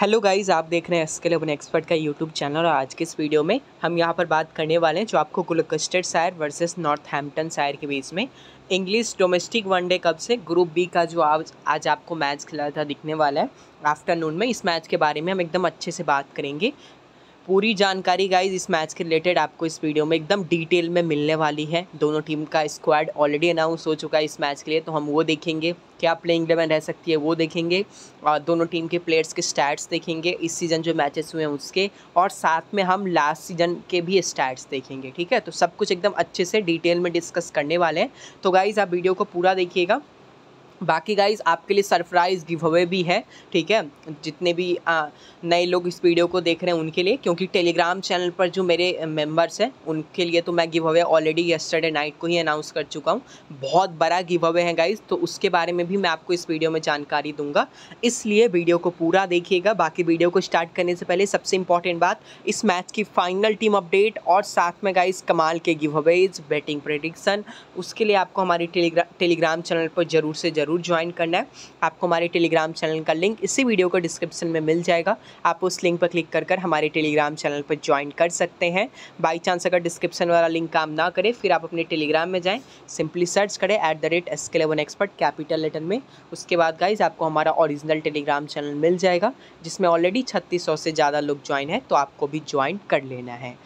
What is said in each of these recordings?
hello guys आप देख रहे हैं इसके लिए अपने एक्सपर्ट का यूट्यूब चैनल और आज के इस वीडियो में हम यहाँ पर बात करने वाले हैं जो आपको Gloucestershire versus Hamptonshire के बीच में इंग्लिश डोमेस्टिक वनडे कप से ग्रुप बी का जो आज आज आपको मैच खिला था दिखने वाला है आफ्टरनून में इस मैच के बारे में हम एकदम अच्छे से बात करेंगे पूरी जानकारी गाइज इस मैच के रिलेटेड आपको इस वीडियो में एकदम डिटेल में मिलने वाली है दोनों टीम का स्क्वाड ऑलरेडी अनाउंस हो चुका है इस मैच के लिए तो हम वो देखेंगे क्या प्लेइंग इलेवन रह सकती है वो देखेंगे और दोनों टीम के प्लेयर्स के स्टैट्स देखेंगे इस सीज़न जो मैचेस हुए हैं उसके और साथ में हम लास्ट सीज़न के भी स्टैट्स देखेंगे ठीक है तो सब कुछ एकदम अच्छे से डिटेल में डिस्कस करने वाले हैं तो गाइज़ आप वीडियो को पूरा देखिएगा बाकी गाइज आपके लिए सरप्राइज गिव अवे भी है ठीक है जितने भी आ, नए लोग इस वीडियो को देख रहे हैं उनके लिए क्योंकि टेलीग्राम चैनल पर जो मेरे मेंबर्स हैं उनके लिए तो मैं give away already yesterday night को ही अनाउंस कर चुका हूँ बहुत बड़ा गिव अवे है गाइज तो उसके बारे में भी मैं आपको इस वीडियो में जानकारी दूंगा इसलिए वीडियो को पूरा देखिएगा बाकी वीडियो को स्टार्ट करने से पहले सबसे इंपॉर्टेंट बात इस मैच की फाइनल टीम अपडेट और साथ में गाइज कमाल के गिव अवेज बैटिंग प्रेडिक्सन उसके लिए आपको हमारे टेलीग्राम चैनल पर ज़रूर से जरूर ज़रूर ज्वाइन करना है आपको हमारे टेलीग्राम चैनल का लिंक इसी वीडियो को डिस्क्रिप्शन में मिल जाएगा आप उस लिंक पर क्लिक कर कर हमारे टेलीग्राम चैनल पर ज्वाइन कर सकते हैं बाई चांस अगर डिस्क्रिप्शन वाला लिंक काम ना करें फिर आप अपने टेलीग्राम में जाएँ सिंपली सर्च करें at the rate S K expert capital letter में उसके बाद गाइज आपको हमारा ऑरिजिनल टेलीग्राम चैनल मिल जाएगा जिसमें ऑलरेडी छत्तीस से ज़्यादा लोग ज्वाइन है तो आपको भी ज्वाइन कर लेना है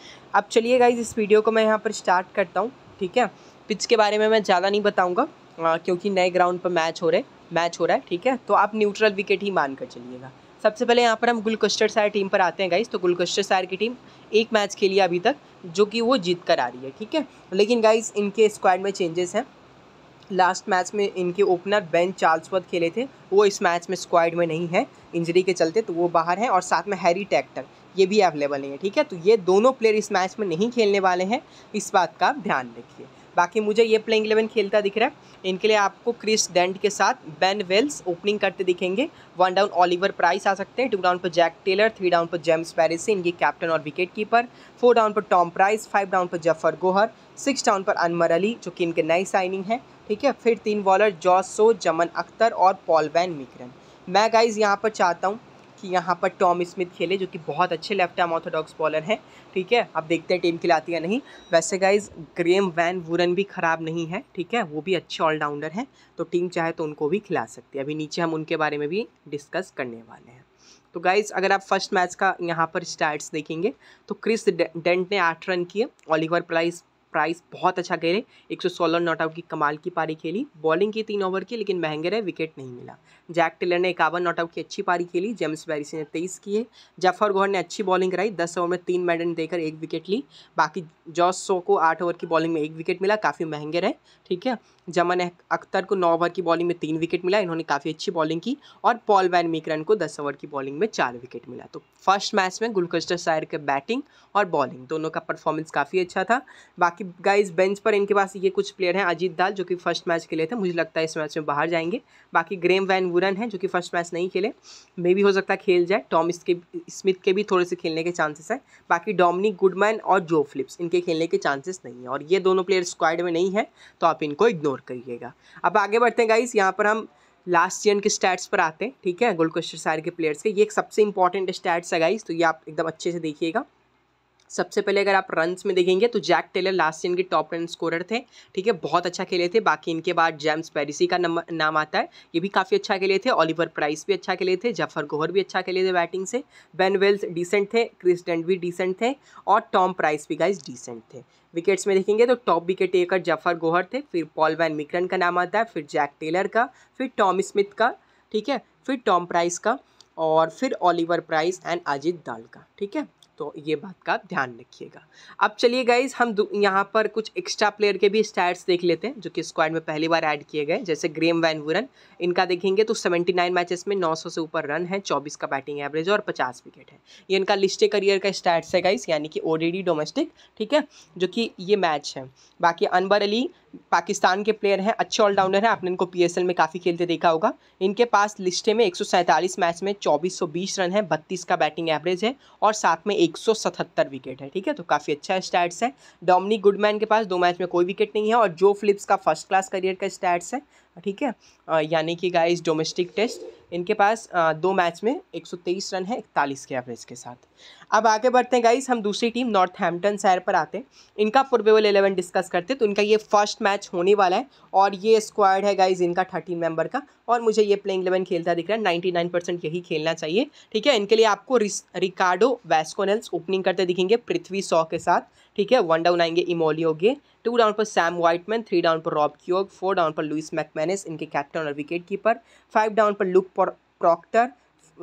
अब चलिए गाइज इस वीडियो को मैं यहाँ पर स्टार्ट करता हूँ ठीक है पिच के बारे में मैं ज़्यादा नहीं बताऊँगा क्योंकि नए ग्राउंड पर मैच हो रहे मैच हो रहा है ठीक है तो आप न्यूट्रल विकेट ही मान कर चलिएगा सबसे पहले यहाँ पर हम गुलकुस्टर सायर टीम पर आते हैं गाइज़ तो गुलकुस्टर सायर की टीम एक मैच खेली अभी तक जो कि वो जीत कर आ रही है ठीक है लेकिन गाइज़ इनके स्क्वाड में चेंजेस हैं लास्ट मैच में इनके ओपनर बेन चार्ल्सवर्थ खेले थे वो इस मैच में स्क्वाड में नहीं है इंजरी के चलते तो वो बाहर हैं और साथ में हैरी टैक्टर ये भी अवेलेबल नहीं है ठीक है तो ये दोनों प्लेयर इस मैच में नहीं खेलने वाले हैं इस बात का आप ध्यान रखिए बाकी मुझे ये प्लेइंग इलेवन खेलता दिख रहा है इनके लिए आपको क्रिस डेंट के साथ बेन वेल्स ओपनिंग करते दिखेंगे वन डाउन ऑलिवर प्राइस आ सकते हैं टू डाउन पर जैक टेलर थ्री डाउन पर जेम्स पेरिस इनकी कैप्टन और विकेट कीपर फोर डाउन पर टॉम प्राइस फाइव डाउन पर जफर गोहर सिक्स डाउन पर अनमर अली जो कि इनके नए साइनिंग है ठीक है फिर तीन बॉलर जॉस सो जमन अख्तर और पॉल वैन मिकरन मैं गाइज यहाँ पर चाहता हूँ कि यहाँ पर टॉम स्मिथ खेले जो कि बहुत अच्छे लेफ्ट आर्म ऑर्थोडॉक्स बॉलर हैं ठीक है अब देखते हैं टीम खिलाती या नहीं वैसे गाइज ग्रेम वैन वुरन भी ख़राब नहीं है ठीक है वो भी अच्छे ऑलराउंडर हैं तो टीम चाहे तो उनको भी खिला सकती है अभी नीचे हम उनके बारे में भी डिस्कस करने वाले हैं तो गाइज अगर आप फर्स्ट मैच का यहाँ पर स्टार्ट देखेंगे तो क्रिस डेंट ने आठ रन किए ऑलिवर प्राइस प्राइस बहुत अच्छा गिरे एक सौ सोलह नॉट आउट की कमाल की पारी खेली बॉलिंग की तीन ओवर की लेकिन महंगे रहे विकेट नहीं मिला जैक टिलर ने इक्यावन नॉट आउट की अच्छी पारी खेली जेम्स बैरिसी ने तेईस किए जफर गौर ने अच्छी बॉलिंग कराई दस ओवर में तीन मेडल देकर एक विकेट ली बाकी जॉस सो को आठ ओवर की बॉलिंग में एक विकेट मिला काफ़ी महंगे रहे ठीक है जमन अख्तर को नौ ओवर की बॉलिंग में तीन विकेट मिला इन्होंने काफ़ी अच्छी बॉलिंग की और पॉल वैन मिक्रन को दस ओवर की बॉलिंग में चार विकेट मिला तो फर्स्ट मैच में गुलकस्टर सायर के बैटिंग और बॉलिंग दोनों का परफॉर्मेंस काफ़ी अच्छा था बाकी बाकी गाइज बेंच पर इनके पास ये कुछ प्लेयर हैं अजीत दाल जो कि फर्स्ट मैच खेले थे मुझे लगता है इस मैच में बाहर जाएंगे बाकी ग्रेम वैन वुरन है जो कि फर्स्ट मैच नहीं खेले मे भी हो सकता है खेल जाए टॉम इसके स्मिथ के भी थोड़े से खेलने के चांसेस हैं बाकी डोमिनिक गुडमैन और जो फ्लिप्स इनके खेलने के चांसेस नहीं है और ये दोनों प्लेयर स्क्वाड में नहीं है तो आप इनको इग्नोर करिएगा अब आगे बढ़ते हैं गाइज़ यहाँ पर हम लास्ट ईयर के स्टैट्स पर आते हैं ठीक है गोलकोस्टर सारे के प्लेयर्स के ये एक सबसे इंपॉर्टेंट स्टैट्स है गाइज तो ये आप एकदम अच्छे से देखिएगा सबसे पहले अगर आप रन में देखेंगे तो जैक टेलर लास्ट ईयर इनके टॉप रन स्कोरर थे ठीक है बहुत अच्छा खेले थे बाकी इनके बाद जेम्स पेरिसी का नाम आता है ये भी काफ़ी अच्छा खेले थे ओलिवर प्राइस भी अच्छा खेले थे जफर गोहर भी अच्छा खेले थे बैटिंग से बेन वेल्स डिसेंट थे क्रिस डेंट भी डिसेंट थे और टॉम प्राइस भी गाइज डिसेंट थे विकेट्स में देखेंगे तो top wicket taker Zafar Gohar थे फिर पॉल वैन मिक्रन का नाम आता है फिर जैक टेलर का फिर टॉम स्मिथ का ठीक है फिर टॉम प्राइस का और फिर Oliver Price and Ajeet Dale का ठीक है तो ये बात का ध्यान रखिएगा अब चलिए गाइज हम यहाँ पर कुछ एक्स्ट्रा प्लेयर के भी स्टैट्स देख लेते हैं जो कि स्क्वाड में पहली बार ऐड किए गए जैसे ग्रेम वैन वुरन इनका देखेंगे तो 79 मैचेस में 900 से ऊपर रन है 24 का बैटिंग एवरेज और 50 विकेट है ये इनका लिस्टे करियर का स्टैट्स है गाइस यानी कि ओ डोमेस्टिक ठीक है जो कि ये मैच है बाकी अनबर अली पाकिस्तान के प्लेयर हैं अच्छे ऑलराउंडर हैं आपने इनको पी में काफ़ी खेलते देखा होगा इनके पास लिस्टे में एक मैच में चौबीस रन है बत्तीस का बैटिंग एवरेज है और साथ में एक 177 विकेट है ठीक है तो काफ़ी अच्छा स्टैट्स है डोमिनिक गुडमैन के पास दो मैच में कोई विकेट नहीं है और जो फिलिप्स का फर्स्ट क्लास करियर का स्टैट्स है ठीक है यानी कि गाइस डोमेस्टिक टेस्ट इनके पास दो मैच में 123 रन है इकतालीस के एवरेज के साथ अब आगे बढ़ते हैं गाइस हम दूसरी टीम नॉर्थ हैम्पटन शहर पर आते हैं इनका पूर्वेबल एलेवन डिस्कस करते हैं तो इनका ये फर्स्ट मैच होने वाला है और ये स्क्वाड है गाइस इनका थर्टीन मेंबर का और मुझे ये प्लेइंग इलेवन खेलता दिख रहा है नाइन्टी नाइन परसेंट यही खेलना चाहिए ठीक है इनके लिए आपको रिकार्डो वैस्कोनल्स ओपनिंग करते दिखेंगे पृथ्वी सौ के साथ ठीक है वन डाउन आएंगे इमोलियोगे टू डाउन पर सैम वाइटमैन थ्री डाउन पर रॉब क्योग फोर डाउन पर लुइस मैकमेनिस इनके कैप्टन और विकेट कीपर फाइव डाउन पर Luke Procter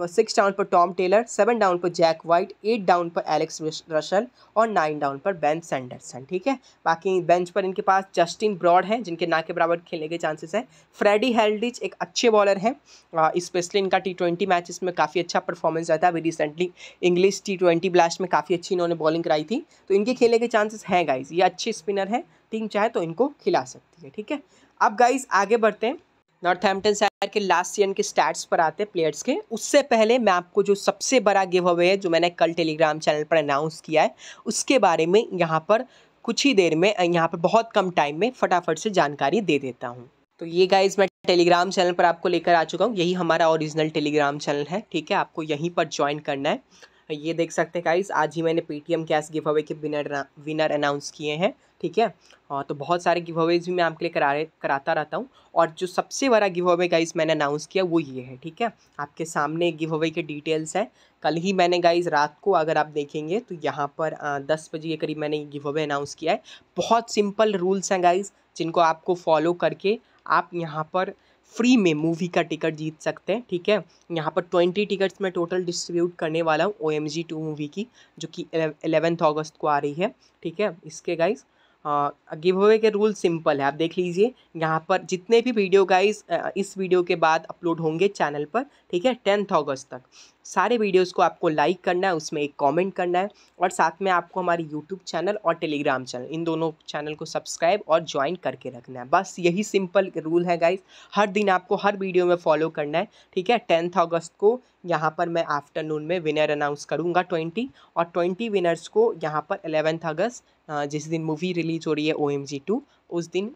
six uh, down पर टॉम टेलर सेवन डाउन पर जैक वाइट एट डाउन पर Alex Russell और नाइन डाउन पर बेन सैंडरसन ठीक है बाकी बेंच पर इनके पास जस्टिन ब्रॉड हैं जिनके ना के बराबर खेलने के चांसेस हैं फ्रेडी हेल्डिच एक अच्छे बॉलर हैं स्पेशली uh, इनका टी ट्वेंटी मैचेस में काफ़ी अच्छा परफॉर्मेंस रहता है अभी recently English T twenty Blast में काफ़ी अच्छी इन्होंने बॉलिंग कराई थी तो इनके खेलने के चांसेस हैं गाइज ये अच्छे स्पिनर हैं टीम चाहे तो इनको खिला सकती है ठीक है अब गाइज आगे बढ़ते हैं नॉर्थहैम्पटन शायर के लास्ट सीजन के स्टैट्स पर आते हैं प्लेयर्स के उससे पहले मैं आपको जो सबसे बड़ा गिव अवे है जो मैंने कल टेलीग्राम चैनल पर अनाउंस किया है उसके बारे में यहाँ पर कुछ ही देर में यहाँ पर बहुत कम टाइम में फटाफट से जानकारी दे देता हूँ तो ये गाइज मैं टेलीग्राम चैनल पर आपको लेकर आ चुका हूँ यही हमारा ओरिजिनल टेलीग्राम चैनल है ठीक है आपको यहीं पर ज्वाइन करना है ये देख सकते हैं गाइस आज ही मैंने पेटीएम कैश गिव अवे के विनर विनर अनाउंस किए हैं ठीक है और तो बहुत सारे गिव अवेज भी मैं आपके लिए करा कराता रहता हूँ और जो सबसे बड़ा गिव अवे गाइज मैंने अनाउंस किया वो ये है ठीक है आपके सामने गिव अवे के डिटेल्स हैं कल ही मैंने गाइज रात को अगर आप देखेंगे तो यहाँ पर दस बजे के करीब मैंने गिव अवे अनाउंस किया है बहुत सिंपल रूल्स हैं गाइज जिनको आपको फॉलो करके आप यहाँ पर फ्री में मूवी का टिकट जीत सकते हैं ठीक है यहाँ पर ट्वेंटी टिकट्स मैं टोटल डिस्ट्रीब्यूट करने वाला हूँ O M G two movie की जो कि एलेवेंथ अगस्त को आ रही है ठीक है इसके गाइज गिव अवे के रूल सिंपल है आप देख लीजिए यहाँ पर जितने भी वीडियो गाइस इस वीडियो के बाद अपलोड होंगे चैनल पर ठीक है टेंथ अगस्त तक सारे वीडियोस को आपको लाइक करना है उसमें एक कमेंट करना है और साथ में आपको हमारे यूट्यूब चैनल और टेलीग्राम चैनल इन दोनों चैनल को सब्सक्राइब और ज्वाइन करके रखना है बस यही सिंपल रूल है गाइज हर दिन आपको हर वीडियो में फॉलो करना है ठीक है टेंथ अगस्त को यहाँ पर मैं आफ्टरनून में विनर अनाउंस करूँगा ट्वेंटी और ट्वेंटी विनर्स को यहाँ पर एलेवेंथ अगस्त जिस दिन मूवी रिलीज हो रही है ओ एम जी टू उस दिन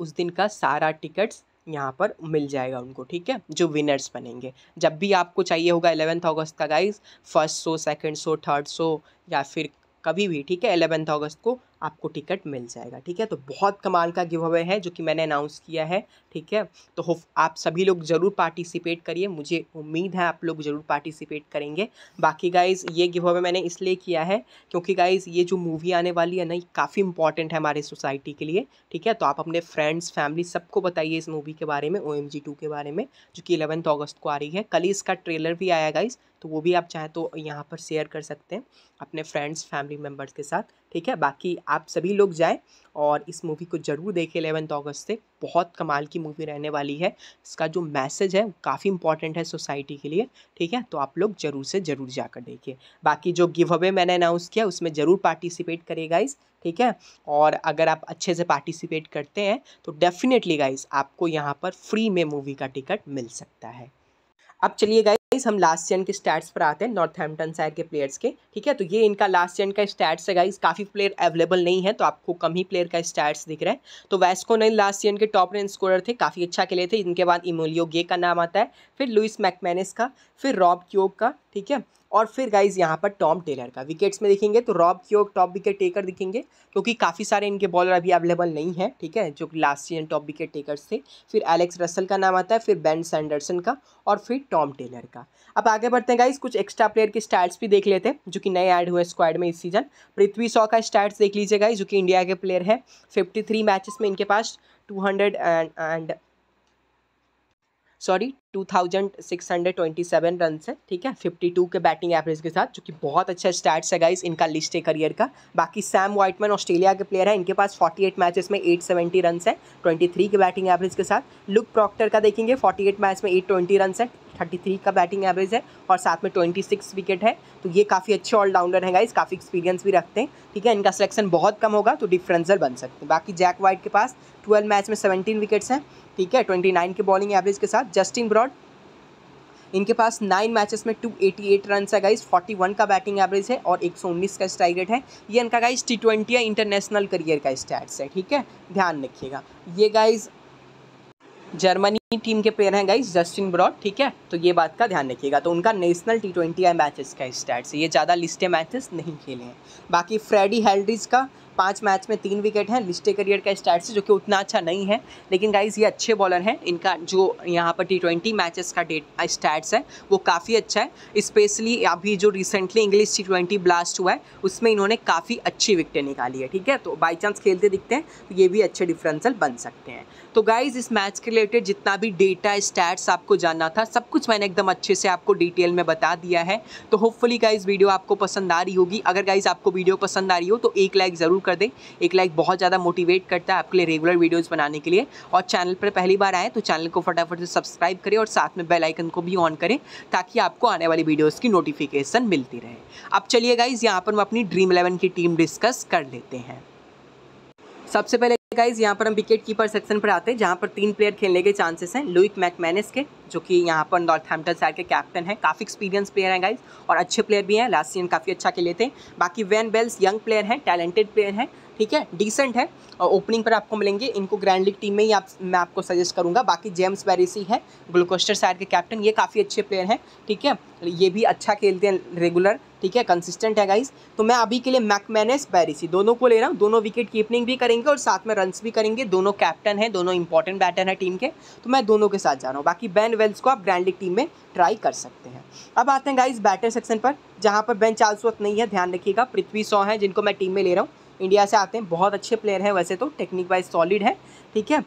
उस दिन का सारा टिकट्स यहाँ पर मिल जाएगा उनको ठीक है जो विनर्स बनेंगे जब भी आपको चाहिए होगा एलेवेंथ अगस्त का guys first show second show third show या फिर कभी भी ठीक है एलेवेंथ अगस्त को आपको टिकट मिल जाएगा ठीक है तो बहुत कमाल का गिव अवे है जो कि मैंने अनाउंस किया है ठीक है तो होप आप सभी लोग ज़रूर पार्टिसिपेट करिए मुझे उम्मीद है आप लोग ज़रूर पार्टिसिपेट करेंगे बाकी गाइज ये गिव अवे मैंने इसलिए किया है क्योंकि गाइज ये जो मूवी आने वाली है ना ये काफ़ी इंपॉर्टेंट है हमारे सोसाइटी के लिए ठीक है तो आप अपने फ्रेंड्स फैमिली सबको बताइए इस मूवी के बारे में ओ एम के बारे में जो कि इलेवंथ ऑगस्ट को आ रही है कल ही इसका ट्रेलर भी आया गाइज तो वो भी आप चाहें तो यहाँ पर शेयर कर सकते हैं अपने फ्रेंड्स फैमिली मेम्बर्स के साथ ठीक है बाकी आप सभी लोग जाए और इस मूवी को ज़रूर देखें एलेवंथ अगस्त से बहुत कमाल की मूवी रहने वाली है इसका जो मैसेज है काफ़ी इंपॉर्टेंट है सोसाइटी के लिए ठीक है तो आप लोग ज़रूर से ज़रूर जाकर देखिए बाकी जो गिव अवे मैंने अनाउंस किया उसमें ज़रूर पार्टिसिपेट करेगा इस ठीक है और अगर आप अच्छे से पार्टिसिपेट करते हैं तो डेफिनेटली गाइज़ आपको यहाँ पर फ्री में मूवी का टिकट मिल सकता है अब चलिए गाइज गाइज हम लास्ट ईयर के स्टैट्स पर आते हैं नॉर्थ नॉर्थहैम्पटन साइड के प्लेयर्स के ठीक है तो ये इनका लास्ट ईयर का स्टैट्स है गाइज काफ़ी प्लेयर अवेलेबल नहीं है तो आपको कम ही प्लेयर का स्टैट्स दिख रहा है तो वैस्को नई लास्ट ईयर के टॉप रन स्कोरर थे काफ़ी अच्छा खेले थे इनके बाद इमोलियो गे का नाम आता है फिर लुइस मैकमेनिस का फिर रॉब क्योग का ठीक है और फिर गाइज यहाँ पर टॉम टेलर का विकेट्स में देखेंगे तो रॉब की टॉप विकेट टेकर दिखेंगे क्योंकि काफ़ी सारे इनके बॉलर अभी अवेलेबल नहीं है ठीक है जो last season top wicket takers थे फिर एलेक्स रसल का नाम आता है फिर बैन सैंडरसन का और फिर टॉम टेलर का अब आगे बढ़ते हैं गाइज कुछ एक्स्ट्रा प्लेयर के स्टार्ट्स भी देख लेते हैं जो कि नए ऐड हुए स्क्वाड में इस सीजन पृथ्वी सौ का स्टार्ट देख लीजिए गाइज जो कि इंडिया के प्लेयर है फिफ्टी थ्री मैचेस में इनके पास two hundred and and sorry 2627 run है ठीक है 52 के बैटिंग एवरेज के साथ जो कि बहुत अच्छा स्टैट्स है गाइस इनका लिस्ट है करियर का बाकी सैम वाइटमैन ऑस्ट्रेलिया के प्लेयर है इनके पास 48 मैचेस में 870 सेवेंटी रन है 23 के बैटिंग एवरेज के साथ लुक प्रॉक्टर का देखेंगे 48 मैच में 820 ट्वेंटी रन है 33 का बैटिंग एवरेज है और साथ में 26 विकेट है तो ये काफ़ी अच्छे ऑलराउंडर हैं गाइस काफ़ी एक्सपीरियंस भी रखते हैं ठीक है इनका सिलेक्शन बहुत कम होगा तो डिफ्रेंसर बन सकते हैं बाकी जैक वाइट के पास 12 मैच में 17 विकेट्स हैं ठीक है ट्वेंटी नाइन के बॉलिंग एवरेज के साथ जस्टिन ब्रॉड इनके पास नाइन मैचेस में 288 रन है गाइस 41 का बैटिंग एवरेज है और 119 का स्ट्राइक रेट है ये इनका गाइस टी ट्वेंटी या इंटरनेशनल करियर का स्टैट्स है ठीक है ध्यान रखिएगा ये गाइस जर्मनी टीम के प्लेयर हैं गाइज जस्टिन ब्रॉड ठीक है तो ये बात का ध्यान रखिएगा तो उनका national T twenty I matches का स्टैट्स ये ज़्यादा लिस्टे मैचेस नहीं खेले हैं बाकी फ्रेडी हेल्ड्रिज का पांच मैच में तीन विकेट हैं लिस्टे करियर का स्टार्ट जो कि उतना अच्छा नहीं है लेकिन गाइज ये अच्छे बॉलर हैं इनका जो यहाँ पर टी ट्वेंटी मैचेस का डेट स्टैट्स uh, है वो काफ़ी अच्छा है स्पेशली अभी जो recently English T twenty Blast हुआ है उसमें इन्होंने काफ़ी अच्छी विकटें निकाली है ठीक है तो बाई चांस खेलते दिखते हैं तो ये भी अच्छे डिफरेंसल बन सकते हैं तो गाइज इस मैच के रिलेटेड जितना भी डेटा स्टैट्स आपको जानना था सब कुछ मैंने एकदम अच्छे से आपको डिटेल में बता दिया है तो होपफुली गाइज वीडियो आपको पसंद आ रही होगी अगर गाइज आपको वीडियो पसंद आ रही हो तो एक लाइक ज़रूर कर दें एक लाइक बहुत ज़्यादा मोटिवेट करता है आपके लिए रेगुलर वीडियोज़ बनाने के लिए और चैनल पर पहली बार आए तो चैनल को फटाफट से सब्सक्राइब करें और साथ में बेलाइकन को भी ऑन करें ताकि आपको आने वाली वीडियोज़ की नोटिफिकेशन मिलती रहे अब चलिए गाइज़ यहाँ पर हम अपनी ड्रीम इलेवन की टीम डिस्कस कर लेते हैं सबसे पहले गाइज यहाँ पर हम विकेट कीपर सेक्शन पर आते हैं जहाँ पर तीन प्लेयर खेलने के चांसेस हैं लुइक मैकमैनस के जो कि यहाँ पर नॉर्थ हेम्पटन साइड के कैप्टन हैं काफ़ी एक्सपीरियंस प्लेयर हैं गाइज और अच्छे प्लेयर भी हैं लास्ट सीजन काफ़ी अच्छा खेले थे बाकी वैन बेल्स यंग प्लेयर हैं टैलेंटेड प्लेयर हैं ठीक है डिसेंट है और ओपनिंग पर आपको मिलेंगे इनको ग्रैंड लीग टीम में ही आप मैं आपको सजेस्ट करूंगा बाकी जेम्स बैरिसी है ग्लूकोस्टर साइड के कैप्टन ये काफ़ी अच्छे प्लेयर हैं ठीक है ये भी अच्छा खेलते हैं रेगुलर ठीक है कंसिस्टेंट है गाइज तो मैं अभी के लिए मैकमेनेस पैरिसी दोनों को ले रहा हूँ दोनों विकेट कीपनिंग भी करेंगे और साथ में रन्स भी करेंगे दोनों कैप्टन है दोनों इंपॉर्टेंट बैटर है टीम के तो मैं दोनों के साथ जा रहा हूँ बाकी बैन वेल्स को आप ग्रैंड लीग टीम में ट्राई कर सकते हैं अब आते हैं गाइज बैटर सेक्शन पर जहाँ पर बैन चार्स वक्त नहीं है ध्यान रखिएगा पृथ्वी सौ है जिनको मैं टीम में ले रहा हूँ इंडिया से आते हैं बहुत अच्छे प्लेयर हैं वैसे तो टेक्निक वाइज सॉलिड है ठीक है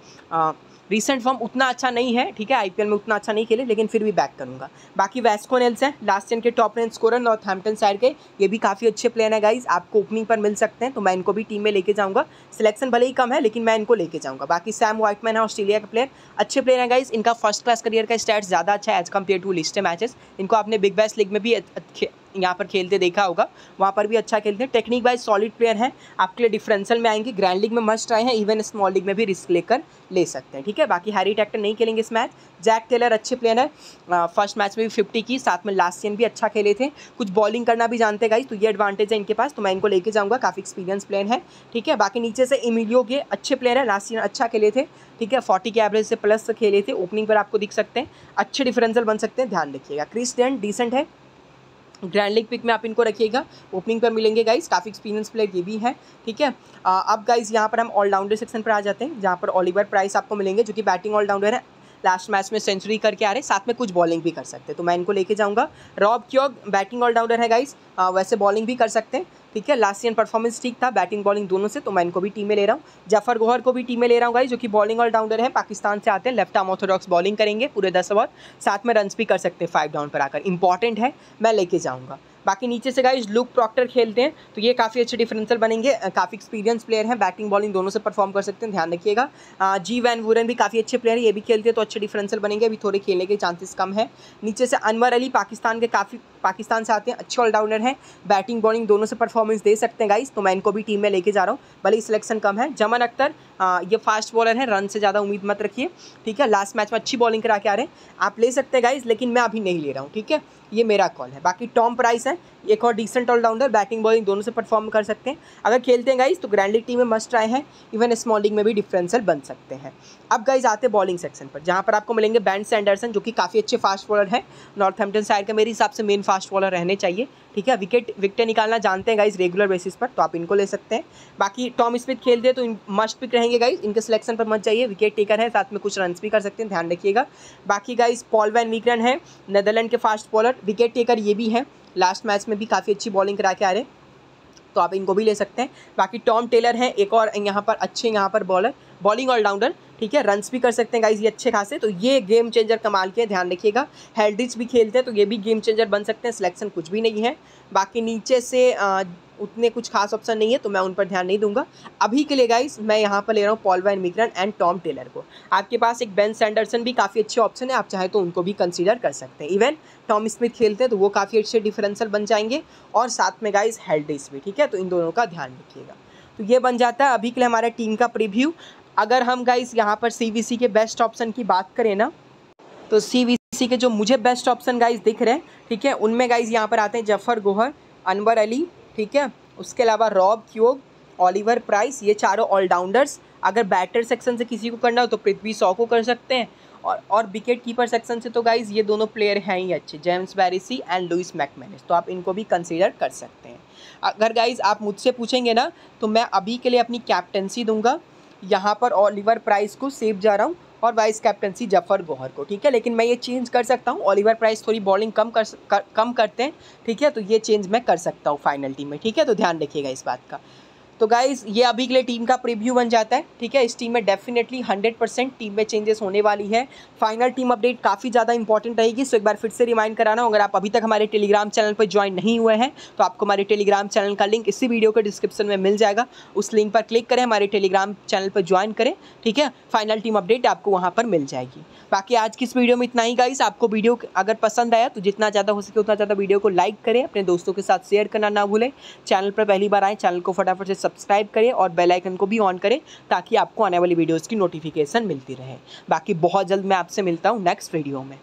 रिसेंट फॉर्म उतना अच्छा नहीं है ठीक है आईपीएल में उतना अच्छा नहीं खेले लेकिन फिर भी बैक करूँगा बाकी वेस्को नेल्स हैं लास्ट ईयर के top run scorer Northampton side के ये भी काफ़ी अच्छे प्लेयर हैं गाइज आपको ओपनिंग पर मिल सकते हैं तो मैं इनको भी टीम में लेके जाऊँगा सिलेक्शन भले ही कम है लेकिन मैं इनको लेके जाऊँगा बाकी सैम वाइटमैन है ऑस्ट्रेलिया के प्लेयर अच्छे प्लेयर हैं गाइज इनका फर्स्ट क्लास करियर का स्टैट ज़्यादा अच्छा है as compare to list matches इनको आपने बिग बैस लीग में भी यहाँ पर खेलते देखा होगा वहाँ पर भी अच्छा खेलते हैं टेक्निक वाइज सॉलिड प्लेयर हैं आपके लिए डिफरेंशियल में आएंगे ग्रैंड लीग में मस्ट आए हैं इवन स्मॉल लीग में भी रिस्क लेकर ले सकते हैं ठीक है बाकी हैरी टैक्टर नहीं खेलेंगे इस मैच जैक टेलर अच्छे प्लेयर है फर्स्ट मैच में भी फिफ्टी की साथ में लास्ट सीन भी अच्छा खेले थे कुछ बॉलिंग करना भी जानते गाई तो ये एडवांटेज है इनके पास तो मैं इनको लेके जाऊँगा काफ़ी एक्सपीरियंस प्लेयर है ठीक है बाकी नीचे से इमिलियो के अच्छे प्लेयर है लास्ट सीन अच्छा खेले थे ठीक है फोर्टी के एवरेज से प्लस खेले थे ओपनिंग पर आपको दिख सकते हैं अच्छे डिफरेंसल बन सकते हैं ध्यान रखिएगा क्रिस डेंट डिसेंट है ग्रैंड लीग पिक में आप इनको रखिएगा ओपनिंग पर मिलेंगे गाइस काफ़ी एक्सपीरियंस प्लेयर ये भी है ठीक है अब गाइस यहाँ पर हम ऑलराउंडर सेक्शन पर आ जाते हैं जहाँ पर ऑलिवर प्राइस आपको मिलेंगे जो कि बैटिंग ऑलराउंडर है लास्ट मैच में सेंचुरी करके आ रहे साथ में कुछ बॉलिंग भी कर सकते हैं तो मैं इनको लेके जाऊंगा रॉब क्योग बैटिंग ऑलराउंडर है गाइज वैसे बॉलिंग भी कर सकते हैं ठीक है लास्ट ईयर परफॉर्मेंस ठीक था बैटिंग बॉलिंग दोनों से तो मैं इनको भी टीम में ले रहा हूँ जफर गोहर को भी टीम में ले रहा हूँ गाइज जो कि बॉलिंग ऑलराउंडर है पाकिस्तान से आते हैं लेफ्ट आर्म ऑर्थोडॉक्स बॉलिंग करेंगे पूरे दस ओवर साथ में रन भी कर सकते हैं फाइव डाउन पर आकर इंपॉर्टेंट है मैं लेके जाऊँगा बाकी नीचे से गाइज लुक प्रॉक्टर खेलते हैं तो ये काफ़ी अच्छे डिफरेंसल बनेंगे काफ़ी एक्सपीरियंस प्लेयर हैं बैटिंग बॉलिंग दोनों से परफॉर्म कर सकते हैं ध्यान रखिएगा जी वैन वूरन भी काफ़ी अच्छे प्लेयर ये भी खेलते हैं तो अच्छे डिफरेंसल बनेंगे अभी थोड़े खेलने के चांसेस कम है नीचे से अनवर अली पाकिस्तान के काफ़ी पाकिस्तान से आते हैं अच्छे ऑलराउंडर हैं बैटिंग बॉलिंग दोनों से परफॉर्मेंस दे सकते हैं गाइज तो मैं इनको भी टीम में लेके जा रहा हूँ भले सिलेक्शन कम है जमन अख्तर ये फास्ट बॉलर हैं रन से ज़्यादा उम्मीद मत रखिए ठीक है लास्ट मैच में अच्छी बॉलिंग करा के आ रहे हैं आप ले सकते हैं गाइज लेकिन मैं अभी नहीं ले रहा हूँ ठीक है ये मेरा कॉल है बाकी टॉम प्राइस है एक और डिसेंट ऑलराउंडर बैटिंग बॉलिंग दोनों से परफॉर्म कर सकते हैं अगर खेलते हैं गाइज तो ग्रैंड लीग टीम में मस्ट आए हैं इवन स्मॉल लीग में भी डिफरेंसर बन सकते हैं अब गाइज आते हैं बॉलिंग सेक्शन पर जहाँ पर आपको मिलेंगे बैंड सैंडरसन जो कि काफ़ी अच्छे फास्ट बॉलर हैं हेम्पटन साइड का मेरे हिसाब से मेन फास्ट बॉलर रहने चाहिए ठीक है विकेट विकेटें निकालना जानते हैं गाइज रेगुलर बेसिस पर तो आप इनको ले सकते हैं बाकी टॉम स्मिथ खेलते हैं तो इन मस्ट पिक रहेंगे गाइज इनके सिलेक्शन पर मत जाइए विकेट टेकर है साथ में कुछ रन भी कर सकते हैं ध्यान रखिएगा बाकी गाइज पॉल वैन विक्रन है नेदरलैंड के फास्ट बॉलर विकेट टेकर ये भी हैं लास्ट मैच में भी काफ़ी अच्छी बॉलिंग करा के आ रहे हैं तो आप इनको भी ले सकते हैं बाकी टॉम टेलर हैं एक और यहाँ पर अच्छे यहाँ पर बॉलर बॉलिंग ऑलराउंडर ठीक है रन्स भी कर सकते हैं गाइज ये अच्छे खासे तो ये गेम चेंजर कमाल के ध्यान रखिएगा हेल्डिज भी खेलते हैं तो ये भी गेम चेंजर बन सकते हैं सिलेक्शन कुछ भी नहीं है बाकी नीचे से उतने कुछ खास ऑप्शन नहीं है तो मैं उन पर ध्यान नहीं दूंगा अभी के लिए गाइस मैं यहाँ पर ले रहा हूँ Paul van Meekeren and Tom Taylor को आपके पास एक बेन सैंडरसन भी काफ़ी अच्छे ऑप्शन है आप चाहे तो उनको भी कंसिडर कर सकते हैं इवन टॉम स्मिथ खेलते हैं तो वो काफ़ी अच्छे डिफरेंसल बन जाएंगे और साथ में गाइज हेल्डिस भी ठीक है तो इन दोनों का ध्यान रखिएगा तो ये बन जाता है अभी के लिए हमारा टीम का प्रिव्यू अगर हम गाइज़ यहाँ पर सी के बेस्ट ऑप्शन की बात करें ना तो सी के जो मुझे बेस्ट ऑप्शन गाइज दिख रहे हैं ठीक है उनमें गाइज यहाँ पर आते हैं जफर गोहर अनवर अली ठीक है उसके अलावा रॉब क्योग ऑलिवर प्राइस ये चारों ऑलराउंडर्स अगर बैटर सेक्शन से किसी को करना हो तो पृथ्वी सॉ को कर सकते हैं और और विकेट कीपर सेक्शन से तो गाइज ये दोनों प्लेयर हैं ही अच्छे James Bracey and Lewis McManus तो आप इनको भी कंसिडर कर सकते हैं अगर गाइज आप मुझसे पूछेंगे ना तो मैं अभी के लिए अपनी कैप्टनसी दूंगा यहाँ पर ऑलिवर प्राइस को सेफ जा रहा हूँ और वाइस कैप्टनसी जफर गोहर को ठीक है लेकिन मैं ये चेंज कर सकता हूँ ओलिवर प्राइस थोड़ी बॉलिंग कम कर, कर कम करते हैं ठीक है तो ये चेंज मैं कर सकता हूँ फाइनल टीम में ठीक है तो ध्यान रखिएगा इस बात का तो गाइज ये अभी के लिए टीम का प्रीव्यू बन जाता है ठीक है इस टीम में डेफिनेटली 100 परसेंट टीम में चेंजेस होने वाली है फाइनल टीम अपडेट काफ़ी ज़्यादा इंपॉर्टेंट रहेगी सो एक बार फिर से रिमाइंड कराना अगर आप अभी तक हमारे टेलीग्राम चैनल पर ज्वाइन नहीं हुए हैं तो आपको हमारे टेलीग्राम चैनल का लिंक इसी वीडियो के डिस्क्रिप्शन में मिल जाएगा उस लिंक पर क्लिक करें हमारे टेलीग्राम चैनल पर ज्वाइन करें ठीक है फाइनल टीम अपडेट आपको वहाँ पर मिल जाएगी बाकी आज की इस वीडियो में इतना ही गाइज आपको वीडियो अगर पसंद आया तो जितना ज़्यादा हो सके उतना ज़्यादा वीडियो को लाइक करें अपने दोस्तों के साथ शेयर करना ना भूलें चैनल पर पहली बार आएँ चैनल को फटाफट से सब्सक्राइब करें और बेल आइकन को भी ऑन करें ताकि आपको आने वाली वीडियोज़ की नोटिफिकेशन मिलती रहे बाकी बहुत जल्द मैं आपसे मिलता हूँ नेक्स्ट वीडियो में